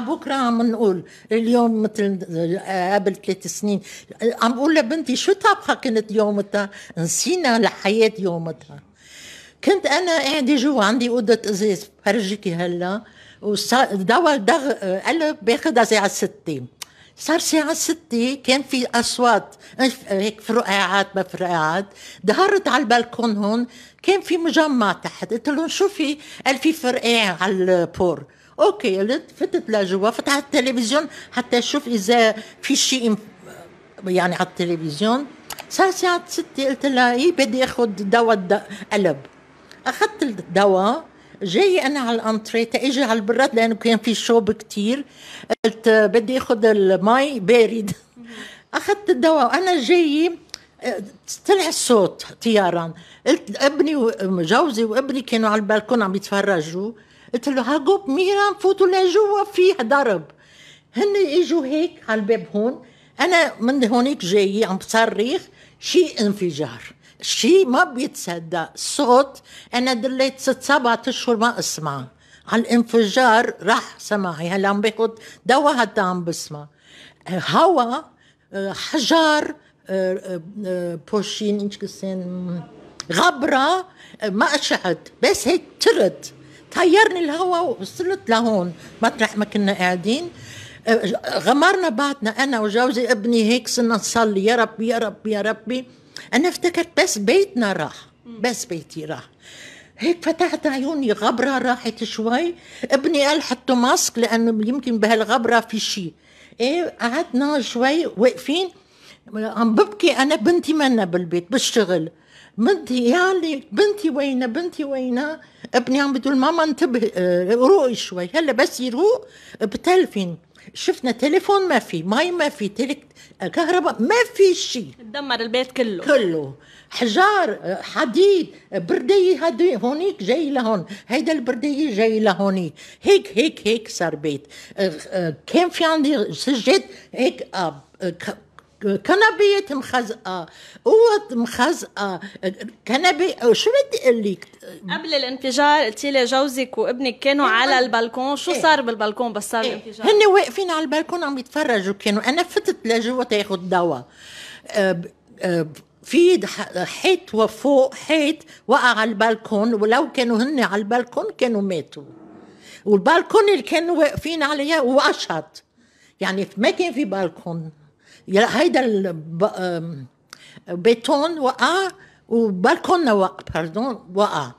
نعم، بكره عم نقول اليوم مثل قبل ثلاث سنين عم بقول لبنتي شو طبخه كنت يومتها نسينا لحياه يومتها كنت انا قاعده جوا عندي اوضه ازاز فرجيكي هلا ودواء دغ قلب باخذها ساعه 6 صار ساعة ستة كان في أصوات هيك فرقعات ما فرقعات ظهرت على البلكون هون كان في مجمع تحت قلت لهم شو في؟ قال في فرقاع على البور اوكي قلت فتت لجوا فتحت التلفزيون حتى اشوف اذا في شيء يعني على التلفزيون صار ساعة ستة قلت لها هي بدي اخذ دواء قلب اخذت الدواء جاي انا على الانتري تاجي على البراد لانه كان في شوب كتير قلت بدي اخذ المي بارد اخذت الدواء وانا جايه طلع الصوت طيران قلت ابني وجوزي وابني كانوا على البلكون عم يتفرجوا قلت له هاقوب ميرا فوتوا لجوا فيه ضرب هن اجوا هيك على الباب هون انا من هونيك جاي عم بصرخ شيء انفجار شيء ما بيتصدق صوت انا دليت ست سبعة اشهر ما اسمع على الانفجار راح سماعي هلا عم باخذ دواء حتى عم بسمع هوا حجر آه، آه، آه، بوشين غبره ما اشعت بس هيك ترد طيرني الهواء ووصلت لهون مطرح ما كنا قاعدين أه، غمرنا بعضنا انا وجوزي ابني هيك صرنا نصلي يا ربي يا ربي يا ربي انا افتكرت بس بيتنا راح بس بيتي راح هيك فتحت عيوني غبره راحت شوي ابني قال حطوا ماسك لانه يمكن بهالغبره في شيء ايه قعدنا شوي واقفين عم ببكي انا بنتي منا بالبيت بالشغل بنتي يعني بنتي وينها بنتي وينها ابني عم بتقول ماما انتبه آه، روقي شوي هلا بس يروق بتلفن شفنا تليفون ما في مي ما في تلك كهرباء ما في شيء تدمر البيت كله كله حجار آه، حديد آه، بردية هدي هونيك جاي لهون هيدا البردية جاي لهونيك هيك هيك هيك صار بيت كان في عندي سجاد هيك أب كنبية مخزقة قوة مخزقة كنبي شو بدي اقول لك قبل الانفجار قلت لي جوزك وابنك كانوا إيه. على البلكون شو ايه. صار بالبلكون بس صار ايه. الانفجار هن واقفين على البلكون عم يتفرجوا كانوا انا فتت لجوا تاخذ دواء في حيط وفوق حيط وقع على البلكون ولو كانوا هن على البلكون كانوا ماتوا والبالكون اللي كانوا واقفين عليه واشط يعني ما كان في بالكون هيدا البيتون وقع وبالكون وقع باردون وقع